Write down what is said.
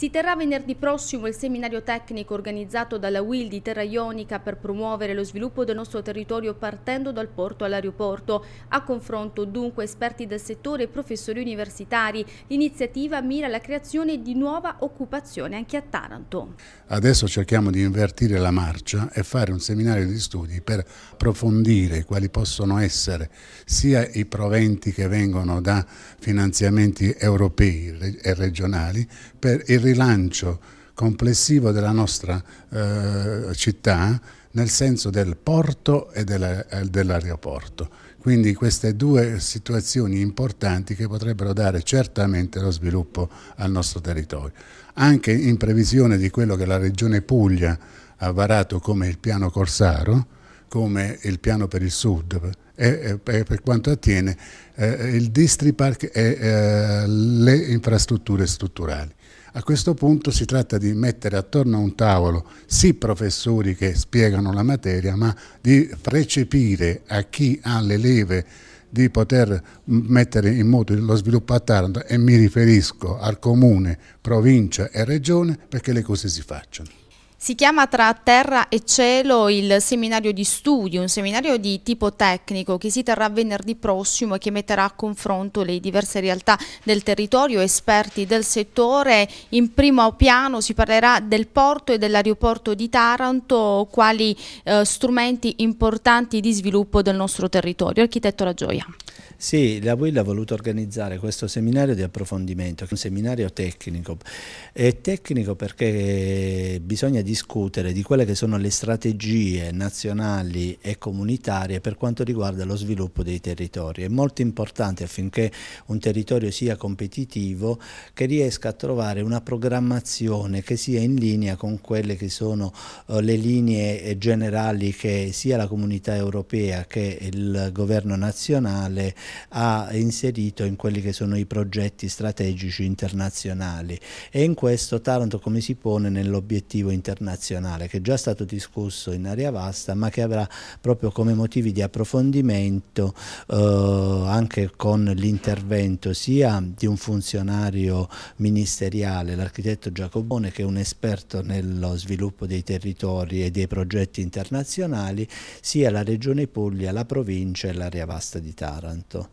Si terrà venerdì prossimo il seminario tecnico organizzato dalla WIL di Terra Ionica per promuovere lo sviluppo del nostro territorio partendo dal porto all'aeroporto. A confronto dunque esperti del settore e professori universitari, l'iniziativa mira alla creazione di nuova occupazione anche a Taranto. Adesso cerchiamo di invertire la marcia e fare un seminario di studi per approfondire quali possono essere sia i proventi che vengono da finanziamenti europei e regionali per il rilancio complessivo della nostra eh, città nel senso del porto e eh, dell'aeroporto. Quindi queste due situazioni importanti che potrebbero dare certamente lo sviluppo al nostro territorio. Anche in previsione di quello che la Regione Puglia ha varato come il piano Corsaro, come il piano per il sud e, e per quanto attiene eh, il Distripark e eh, le infrastrutture strutturali. A questo punto si tratta di mettere attorno a un tavolo sì professori che spiegano la materia, ma di recepire a chi ha le leve di poter mettere in moto lo sviluppo a Taranto e mi riferisco al comune, provincia e regione perché le cose si facciano. Si chiama Tra Terra e Cielo il seminario di studio, un seminario di tipo tecnico che si terrà venerdì prossimo e che metterà a confronto le diverse realtà del territorio, esperti del settore. In primo piano si parlerà del porto e dell'aeroporto di Taranto, quali eh, strumenti importanti di sviluppo del nostro territorio. Architetto La Gioia. Sì, la WIL ha voluto organizzare questo seminario di approfondimento, che è un seminario tecnico. È tecnico perché bisogna discutere di quelle che sono le strategie nazionali e comunitarie per quanto riguarda lo sviluppo dei territori. È molto importante affinché un territorio sia competitivo che riesca a trovare una programmazione che sia in linea con quelle che sono eh, le linee eh, generali che sia la comunità europea che il governo nazionale ha inserito in quelli che sono i progetti strategici internazionali e in questo Taranto come si pone nell'obiettivo internazionale internazionale che è già stato discusso in area vasta ma che avrà proprio come motivi di approfondimento eh, anche con l'intervento sia di un funzionario ministeriale, l'architetto Giacobone che è un esperto nello sviluppo dei territori e dei progetti internazionali, sia la regione Puglia, la provincia e l'area vasta di Taranto.